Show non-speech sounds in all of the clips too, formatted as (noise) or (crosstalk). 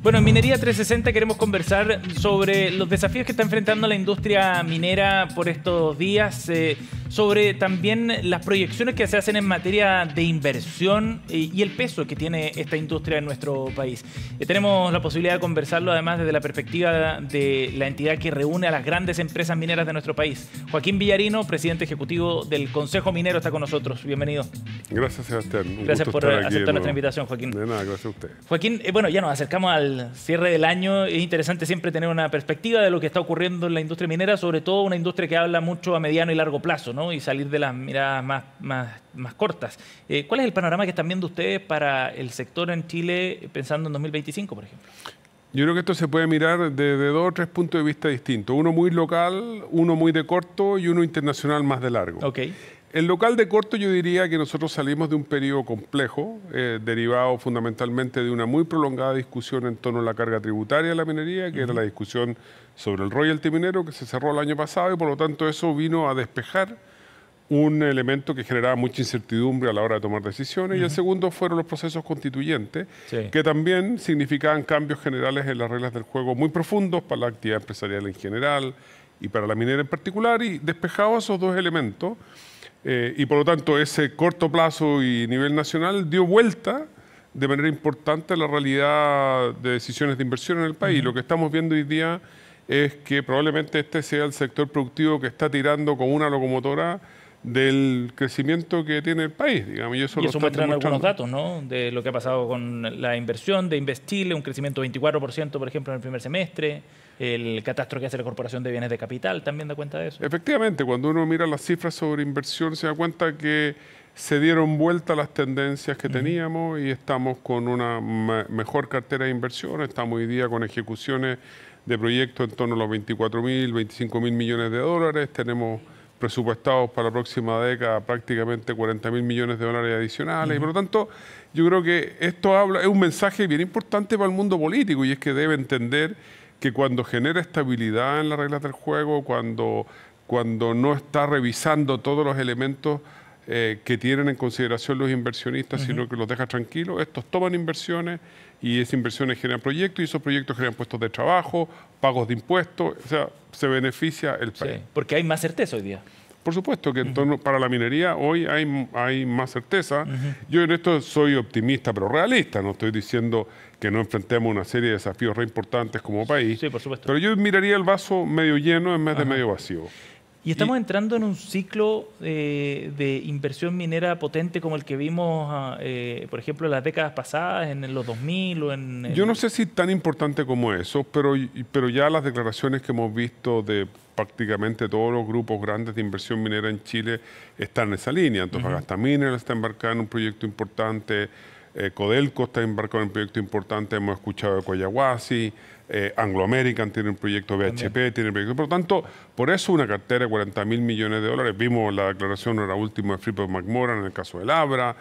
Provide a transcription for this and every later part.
Bueno, en Minería 360 queremos conversar sobre los desafíos que está enfrentando la industria minera por estos días. Eh, sobre también las proyecciones que se hacen en materia de inversión eh, y, el peso que tiene esta industria en nuestro país. Eh, tenemos la posibilidad de conversarlo además desde la perspectiva de la entidad que reúne a las grandes empresas mineras de nuestro país. Joaquín Villarino, presidente ejecutivo del Consejo Minero, está con nosotros. Bienvenido. Gracias, Sebastián. Un gracias por aceptar nuestra invitación, Joaquín. De nada, gracias a usted. Joaquín, eh, bueno, ya nos acercamos al cierre del año. Es interesante siempre tener una perspectiva de lo que está ocurriendo en la industria minera, sobre todo una industria que habla mucho a mediano y largo plazo. ¿no? y salir de las miradas más, cortas. Eh, ¿Cuál es el panorama que están viendo ustedes para el sector en Chile pensando en 2025, por ejemplo? Yo creo que esto se puede mirar desde dos o tres puntos de vista distintos. Uno muy local, uno muy de corto y uno internacional más de largo. El local de corto yo diría que nosotros salimos de un periodo complejo, eh, derivado fundamentalmente de una muy prolongada discusión en torno a la carga tributaria de la minería, que era la discusión sobre el royalty minero que se cerró el año pasado y por lo tanto eso vino a despejar un elemento que generaba mucha incertidumbre a la hora de tomar decisiones, y el segundo fueron los procesos constituyentes, que también significaban cambios generales en las reglas del juego muy profundos para la actividad empresarial en general y para la minera en particular, y despejaba esos dos elementos, eh, y por lo tanto ese corto plazo y nivel nacional dio vuelta de manera importante la realidad de decisiones de inversión en el país. Lo que estamos viendo hoy día es que probablemente este sea el sector productivo que está tirando con una locomotora del crecimiento que tiene el país, digamos. Y eso, muestra algunos datos, ¿no? De lo que ha pasado con la inversión de investirle, un crecimiento de 24%, por ejemplo, en el primer semestre. El catastro que hace la Corporación de Bienes de Capital también da cuenta de eso. Efectivamente, cuando uno mira las cifras sobre inversión, se da cuenta que se dieron vuelta las tendencias que teníamos y estamos con una mejor cartera de inversión, estamos hoy día con ejecuciones de proyectos en torno a los 24 mil, 25 mil millones de dólares, tenemos presupuestados para la próxima década prácticamente 40 mil millones de dólares adicionales. Y por lo tanto, yo creo que esto habla, es un mensaje bien importante para el mundo político y es que debe entender que cuando genera estabilidad en las reglas del juego, cuando, cuando no está revisando todos los elementos eh, que tienen en consideración los inversionistas, sino que los deja tranquilos, estos toman inversiones y esas inversiones generan proyectos y esos proyectos generan puestos de trabajo, pagos de impuestos, o sea, se beneficia el país. porque hay más certeza hoy día. Por supuesto que para la minería hoy hay, hay más certeza. Yo en esto soy optimista, pero realista. No estoy diciendo que no enfrentemos una serie de desafíos re importantes como país. Sí, por supuesto. Pero yo miraría el vaso medio lleno en vez de medio vacío. Y estamos entrando en un ciclo eh, de inversión minera potente como el que vimos, ah, eh, por ejemplo, en las décadas pasadas, en, los 2000 o en, Yo no sé si tan importante como eso, pero, pero ya las declaraciones que hemos visto de prácticamente todos los grupos grandes de inversión minera en Chile están en esa línea. Entonces, uh está embarcada en un proyecto importante, Codelco está embarcado en un proyecto importante, hemos escuchado de Coyahuasi, eh, Anglo American tiene un proyecto, BHP tiene un proyecto. Por lo tanto, por eso una cartera de 40 mil millones de dólares. Vimos la declaración, ahora última, de Flipper McMoran en el caso de Labra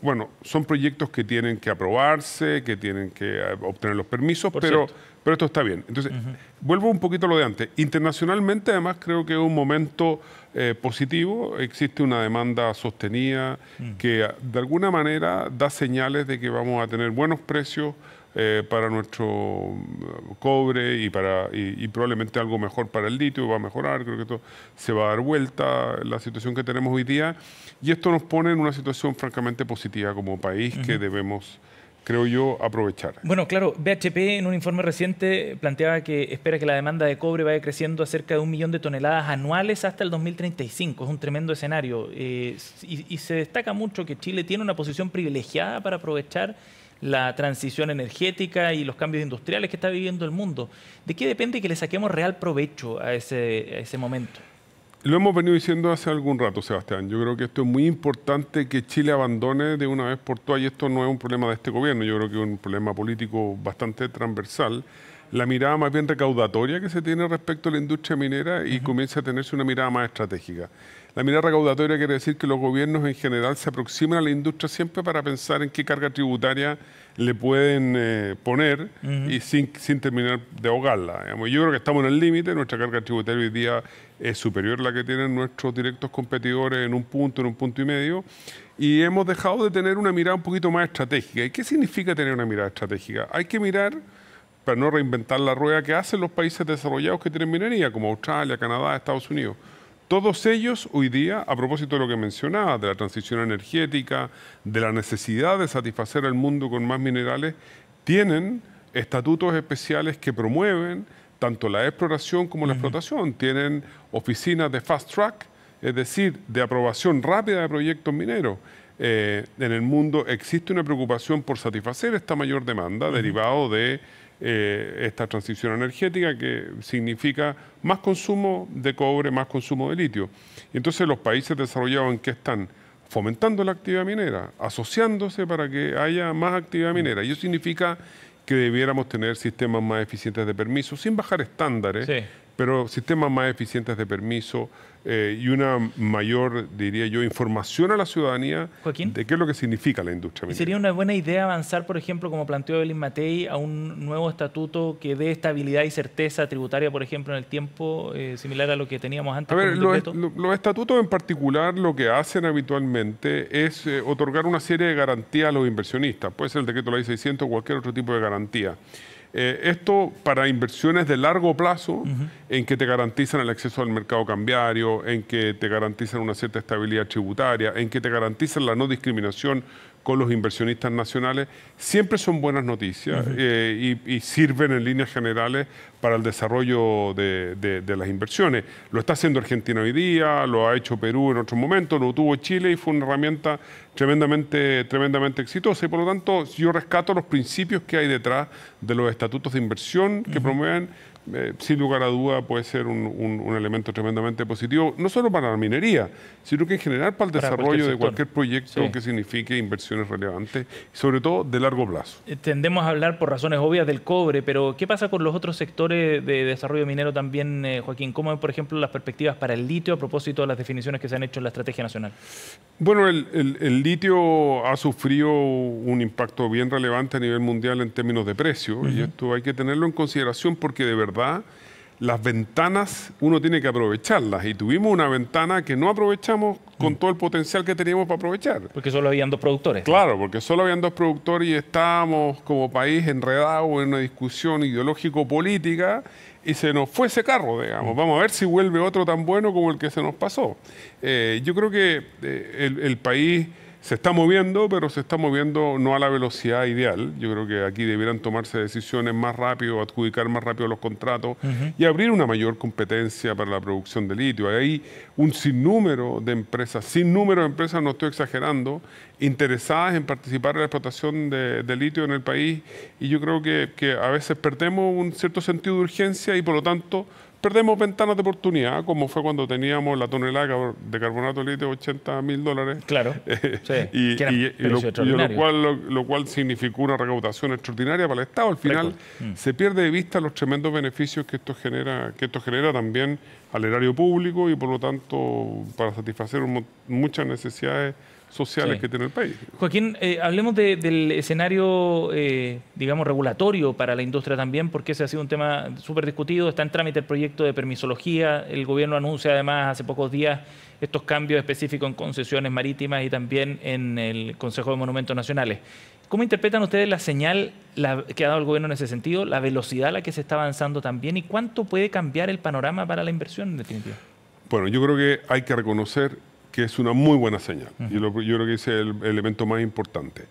bueno, son proyectos que tienen que aprobarse, que tienen que eh, obtener los permisos, pero, pero esto está bien. Entonces, vuelvo un poquito a lo de antes. Internacionalmente, además, creo que es un momento eh, positivo. Existe una demanda sostenida mm. que, de alguna manera, da señales de que vamos a tener buenos precios eh, para nuestro mm, cobre y, para, y, probablemente algo mejor para el litio, va a mejorar, creo que esto se va a dar vuelta, la situación que tenemos hoy día, y esto nos pone en una situación francamente positiva como país que debemos creo yo, aprovechar. Bueno, claro, BHP en un informe reciente planteaba que espera que la demanda de cobre vaya creciendo a cerca de un millón de toneladas anuales hasta el 2035. Es un tremendo escenario. Eh, y, y, se destaca mucho que Chile tiene una posición privilegiada para aprovechar la transición energética y los cambios industriales que está viviendo el mundo. ¿De qué depende que le saquemos real provecho a ese, momento? Lo hemos venido diciendo hace algún rato, Sebastián. Yo creo que esto es muy importante que Chile abandone de una vez por todas, y esto no es un problema de este gobierno, yo creo que es un problema político bastante transversal la mirada más bien recaudatoria que se tiene respecto a la industria minera y comienza a tenerse una mirada más estratégica. La mirada recaudatoria quiere decir que los gobiernos en general se aproximan a la industria siempre para pensar en qué carga tributaria le pueden eh, poner y sin, sin, terminar de ahogarla. Yo creo que estamos en el límite, nuestra carga tributaria hoy día es superior a la que tienen nuestros directos competidores en un punto, en un punto y medio, y hemos dejado de tener una mirada un poquito más estratégica. ¿Y qué significa tener una mirada estratégica? Hay que mirar para no reinventar la rueda que hacen los países desarrollados que tienen minería, como Australia, Canadá, Estados Unidos. Todos ellos hoy día, a propósito de lo que mencionaba, de la transición energética, de la necesidad de satisfacer al mundo con más minerales, tienen estatutos especiales que promueven tanto la exploración como la explotación. Tienen oficinas de fast track, es decir, de aprobación rápida de proyectos mineros. Eh, en el mundo existe una preocupación por satisfacer esta mayor demanda derivado de eh, esta transición energética que significa más consumo de cobre, más consumo de litio. Y entonces los países desarrollados en que están fomentando la actividad minera, asociándose para que haya más actividad minera. Y eso significa que debiéramos tener sistemas más eficientes de permisos, sin bajar estándares, sí pero sistemas más eficientes de permiso eh, y una mayor, diría yo, información a la ciudadanía de qué es lo que significa la industria ¿Sería una buena idea avanzar, por ejemplo, como planteó Evelyn Matei, a un nuevo estatuto que dé estabilidad y certeza tributaria, por ejemplo, en el tiempo, eh, similar a lo que teníamos antes? A ver, los, estatutos en particular lo que hacen habitualmente es eh, otorgar una serie de garantías a los inversionistas. Puede ser el decreto de la ley 600 o cualquier otro tipo de garantía. Eh, esto para inversiones de largo plazo, en que te garantizan el acceso al mercado cambiario, en que te garantizan una cierta estabilidad tributaria, en que te garantizan la no discriminación con los inversionistas nacionales, siempre son buenas noticias eh, y, sirven en líneas generales para el desarrollo de, las inversiones. Lo está haciendo Argentina hoy día, lo ha hecho Perú en otro momento, lo tuvo Chile y fue una herramienta tremendamente, tremendamente exitosa. Y por lo tanto, yo rescato los principios que hay detrás de los estatutos de inversión que promueven eh, sin lugar a duda puede ser un, un, elemento tremendamente positivo, no solo para la minería, sino que en general para el desarrollo de cualquier proyecto que signifique inversiones relevantes, sobre todo de largo plazo. Eh, tendemos a hablar por razones obvias del cobre, pero ¿qué pasa con los otros sectores de desarrollo minero también, eh, Joaquín? ¿Cómo ven, por ejemplo, las perspectivas para el litio a propósito de las definiciones que se han hecho en la estrategia nacional? Bueno, el, el, litio ha sufrido un impacto bien relevante a nivel mundial en términos de precio, y esto hay que tenerlo en consideración porque de verdad las ventanas uno tiene que aprovecharlas y tuvimos una ventana que no aprovechamos con mm. todo el potencial que teníamos para aprovechar. Porque solo habían dos productores. Claro, porque solo habían dos productores y estábamos como país enredados en una discusión ideológico-política y se nos fue ese carro, digamos. Mm. Vamos a ver si vuelve otro tan bueno como el que se nos pasó. Eh, yo creo que eh, el país se está moviendo, pero se está moviendo no a la velocidad ideal. Yo creo que aquí debieran tomarse decisiones más rápido, adjudicar más rápido los contratos y abrir una mayor competencia para la producción de litio. Hay un sinnúmero de empresas, sin número de empresas, no estoy exagerando, interesadas en participar en la explotación de, litio en el país y yo creo que a veces perdemos un cierto sentido de urgencia y por lo tanto perdemos ventanas de oportunidad, como fue cuando teníamos la tonelada de carbonato de 80 mil dólares. Claro. (laughs) Eh, y, lo, cual, lo, cual significó una recaudación extraordinaria para el Estado. Al final mm. se pierde de vista los tremendos beneficios que esto genera, que esto genera también al erario público y por lo tanto para satisfacer muchas necesidades sociales que tiene el país. Joaquín, eh, hablemos del escenario, eh, digamos, regulatorio para la industria también, porque ese ha sido un tema súper discutido. Está en trámite el proyecto de permisología. El gobierno anuncia además hace pocos días estos cambios específicos en concesiones marítimas y también en el Consejo de Monumentos Nacionales. ¿Cómo interpretan ustedes la señal que ha dado el gobierno en ese sentido, la velocidad a la que se está avanzando también y cuánto puede cambiar el panorama para la inversión en definitiva? Bueno, yo creo que hay que reconocer que es una muy buena señal. Y yo creo que ese es el elemento más importante.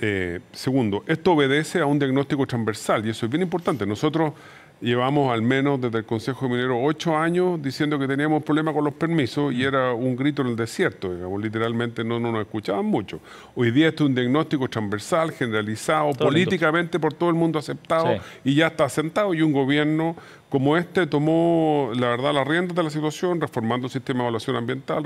Eh, segundo, esto obedece a un diagnóstico transversal y eso es bien importante. Nosotros llevamos al menos desde el Consejo de Mineros ocho años diciendo que teníamos problemas con los permisos y era un grito en el desierto, literalmente no, no nos escuchaban mucho. Hoy día esto es un diagnóstico transversal, generalizado, políticamente por todo el mundo aceptado y ya está asentado y un gobierno como este tomó, la verdad, la rienda de la situación, reformando el sistema de evaluación ambiental,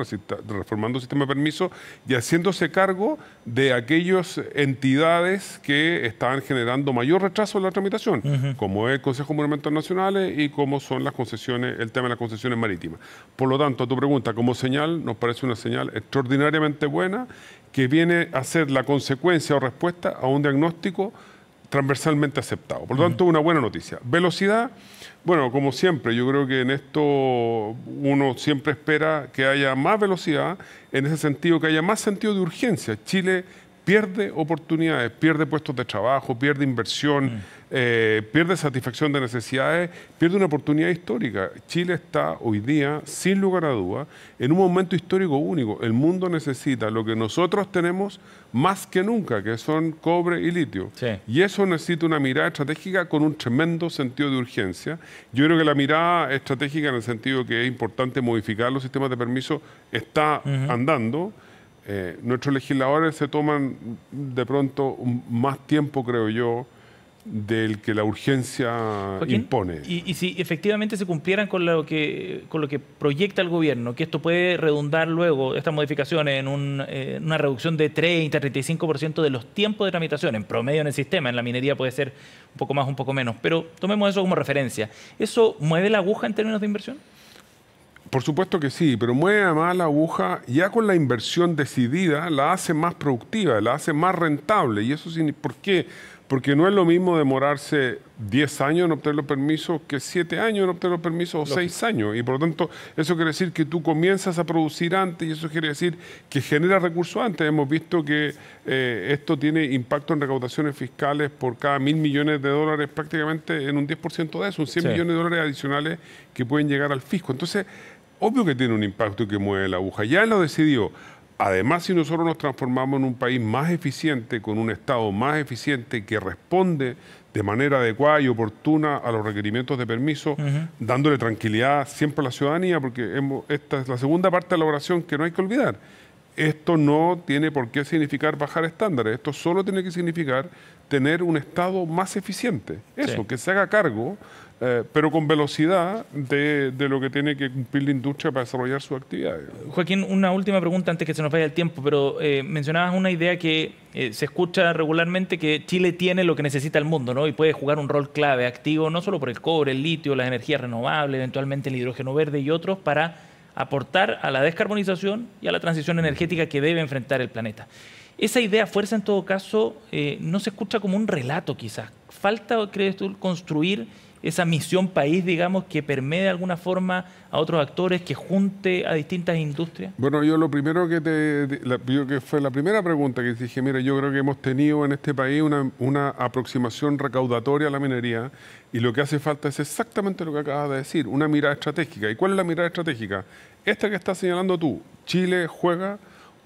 reformando el sistema de permisos y haciéndose cargo de aquellas entidades que estaban generando mayor retraso en la tramitación, como es el Consejo de Monumentos Nacionales y como son las concesiones, el tema de las concesiones marítimas. Por lo tanto, a tu pregunta, como señal, nos parece una señal extraordinariamente buena que viene a ser la consecuencia o respuesta a un diagnóstico transversalmente aceptado. Por lo tanto, una buena noticia. Velocidad, bueno, como siempre, yo creo que en esto uno siempre espera que haya más velocidad, en ese sentido que haya más sentido de urgencia. Chile pierde oportunidades, pierde puestos de trabajo, pierde inversión. Mm. Eh, pierde satisfacción de necesidades, pierde una oportunidad histórica. Chile está hoy día, sin lugar a duda, en un momento histórico único. El mundo necesita lo que nosotros tenemos más que nunca, que son cobre y litio. Y eso necesita una mirada estratégica con un tremendo sentido de urgencia. Yo creo que la mirada estratégica en el sentido que es importante modificar los sistemas de permiso está andando. Eh, nuestros legisladores se toman de pronto más tiempo, creo yo, del que la urgencia impone. Y, si efectivamente se cumplieran con lo, que, con lo que proyecta el gobierno, que esto puede redundar luego, estas modificaciones, en eh, una reducción de 30, 35% de los tiempos de tramitación, en promedio en el sistema, en la minería puede ser un poco más, un poco menos, pero tomemos eso como referencia. ¿Eso mueve la aguja en términos de inversión? Por supuesto que sí, pero mueve además la aguja, ya con la inversión decidida, la hace más productiva, la hace más rentable. ¿Y eso por qué? Porque no es lo mismo demorarse 10 años en obtener los permisos que 7 años en obtener los permisos o 6 años. Y por lo tanto, eso quiere decir que tú comienzas a producir antes y eso quiere decir que genera recursos antes. Hemos visto que eh, esto tiene impacto en recaudaciones fiscales por cada mil millones de dólares, prácticamente en un 10% de eso, un 100 millones de dólares adicionales que pueden llegar al fisco. Entonces, obvio que tiene un impacto y que mueve la aguja. Ya lo decidió. Además, si nosotros nos transformamos en un país más eficiente, con un Estado más eficiente que responde de manera adecuada y oportuna a los requerimientos de permiso, dándole tranquilidad siempre a la ciudadanía, porque esta es la segunda parte de la oración que no hay que olvidar esto no tiene por qué significar bajar estándares, esto solo tiene que significar tener un Estado más eficiente. Eso, que se haga cargo, eh, pero con velocidad de, lo que tiene que cumplir la industria para desarrollar su actividad. Joaquín, una última pregunta antes que se nos vaya el tiempo, pero eh, mencionabas una idea que eh, se escucha regularmente que Chile tiene lo que necesita el mundo, ¿no? Y puede jugar un rol clave, activo, no solo por el cobre, el litio, las energías renovables, eventualmente el hidrógeno verde y otros, para aportar a la descarbonización y a la transición energética que debe enfrentar el planeta. Esa idea fuerza en todo caso eh, no se escucha como un relato quizás. Falta, crees tú, construir esa misión país, digamos, que permee de alguna forma a otros actores, que junte a distintas industrias? Bueno, yo lo primero que te, yo que fue la primera pregunta que dije, mira, yo creo que hemos tenido en este país una, aproximación recaudatoria a la minería y lo que hace falta es exactamente lo que acabas de decir, una mirada estratégica. ¿Y cuál es la mirada estratégica? Esta que estás señalando tú, Chile juega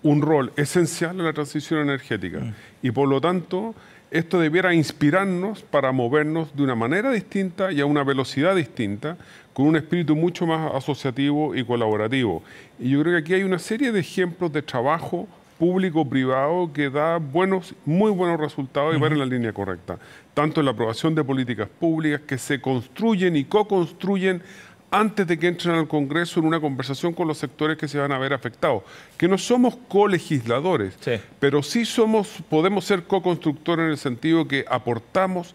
un rol esencial en la transición energética mm. y por lo tanto esto debiera inspirarnos para movernos de una manera distinta y a una velocidad distinta, con un espíritu mucho más asociativo y colaborativo. Y yo creo que aquí hay una serie de ejemplos de trabajo público-privado que da buenos, muy buenos resultados y van en la línea correcta, tanto en la aprobación de políticas públicas que se construyen y co-construyen antes de que entren al Congreso en una conversación con los sectores que se van a ver afectados. Que no somos colegisladores, pero sí somos, podemos ser co-constructores en el sentido que aportamos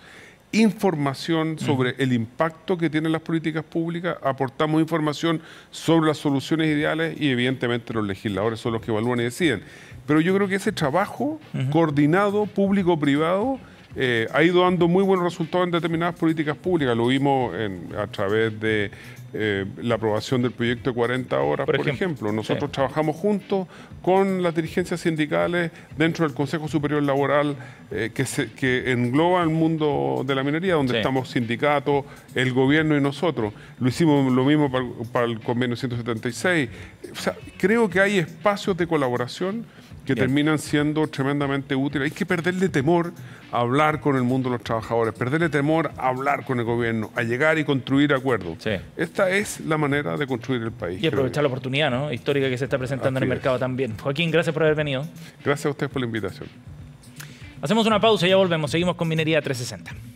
información sobre el impacto que tienen las políticas públicas, aportamos información sobre las soluciones ideales y evidentemente los legisladores son los que evalúan y deciden. Pero yo creo que ese trabajo coordinado, público-privado, eh, ha ido dando muy buenos resultados en determinadas políticas públicas. Lo vimos a través de eh, la aprobación del proyecto de 40 horas, por, ejemplo. Nosotros trabajamos juntos con las dirigencias sindicales dentro del Consejo Superior Laboral eh, que, engloba el mundo de la minería, donde estamos sindicatos, el gobierno y nosotros. Lo hicimos lo mismo para, para el convenio 176. O sea, creo que hay espacios de colaboración que terminan siendo tremendamente útiles. Hay que perderle temor a hablar con el mundo de los trabajadores, perderle temor a hablar con el gobierno, a llegar y construir acuerdos. Esta es la manera de construir el país. Y aprovechar la oportunidad ¿no? histórica que se está presentando en el mercado también. Joaquín, gracias por haber venido. Gracias a ustedes por la invitación. Hacemos una pausa y ya volvemos. Seguimos con Minería 360.